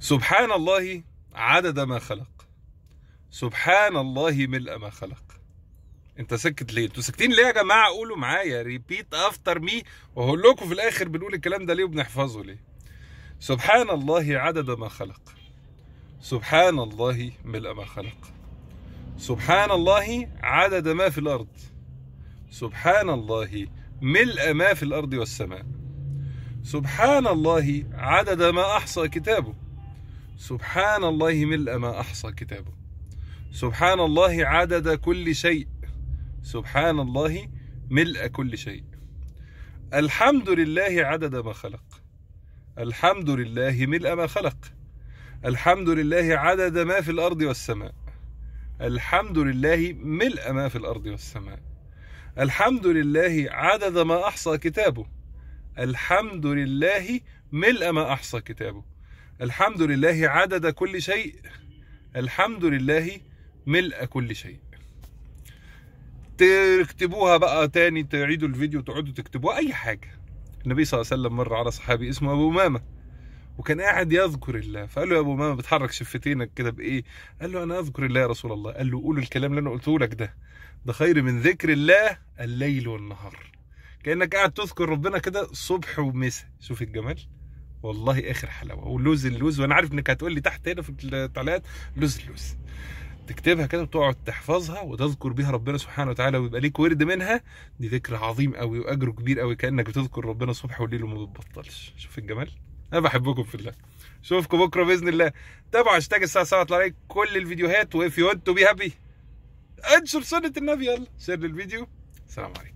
سبحان الله عدد ما خلق سبحان الله ملء ما خلق انت ساكت ليه انتوا ساكتين ليه يا جماعه قولوا معايا ريبيت افتر مي وهقول لكم في الاخر بنقول الكلام ده ليه وبنحفظه ليه سبحان الله عدد ما خلق سبحان الله ملء ما خلق سبحان الله عدد ما في الارض سبحان الله ملء ما في الارض والسماء سبحان الله عدد ما احصى كتابه سبحان الله ملء ما أحصى كتابه سبحان الله عدد كل شيء سبحان الله ملء كل شيء الحمد لله عدد ما خلق الحمد لله ملء ما خلق الحمد لله عدد ما في الأرض والسماء الحمد لله ملء ما في الأرض والسماء الحمد لله عدد ما أحصى كتابه الحمد لله ملء ما أحصى كتابه الحمد لله عدد كل شيء الحمد لله ملء كل شيء تكتبوها بقى تاني تعيدوا الفيديو تقعدوا تكتبوها اي حاجه النبي صلى الله عليه وسلم مر على صحابي اسمه ابو امامه وكان قاعد يذكر الله فقال له يا ابو امامه بتحرك شفتينك كده بايه قال له انا اذكر الله يا رسول الله قال له قول الكلام اللي انا قلته لك ده ده خير من ذكر الله الليل والنهار كانك قاعد تذكر ربنا كده صبح ومساء شوف الجمال والله اخر حلاوه ولوز اللوز وانا عارف انك هتقول لي تحت هنا في التعليقات لوز اللوز تكتبها كده وتقعد تحفظها وتذكر بيها ربنا سبحانه وتعالى ويبقى ليك ورد منها دي ذكر عظيم قوي واجره كبير قوي كانك بتذكر ربنا صبح وليل وما بتبطلش شوف الجمال انا بحبكم في الله اشوفكم بكره باذن الله تابعوا هاشتاج الساعه 7 طلع لايك كل الفيديوهات وفي يو تو بي هابي انشر سنه النبي يلا شير الفيديو سلام عليكم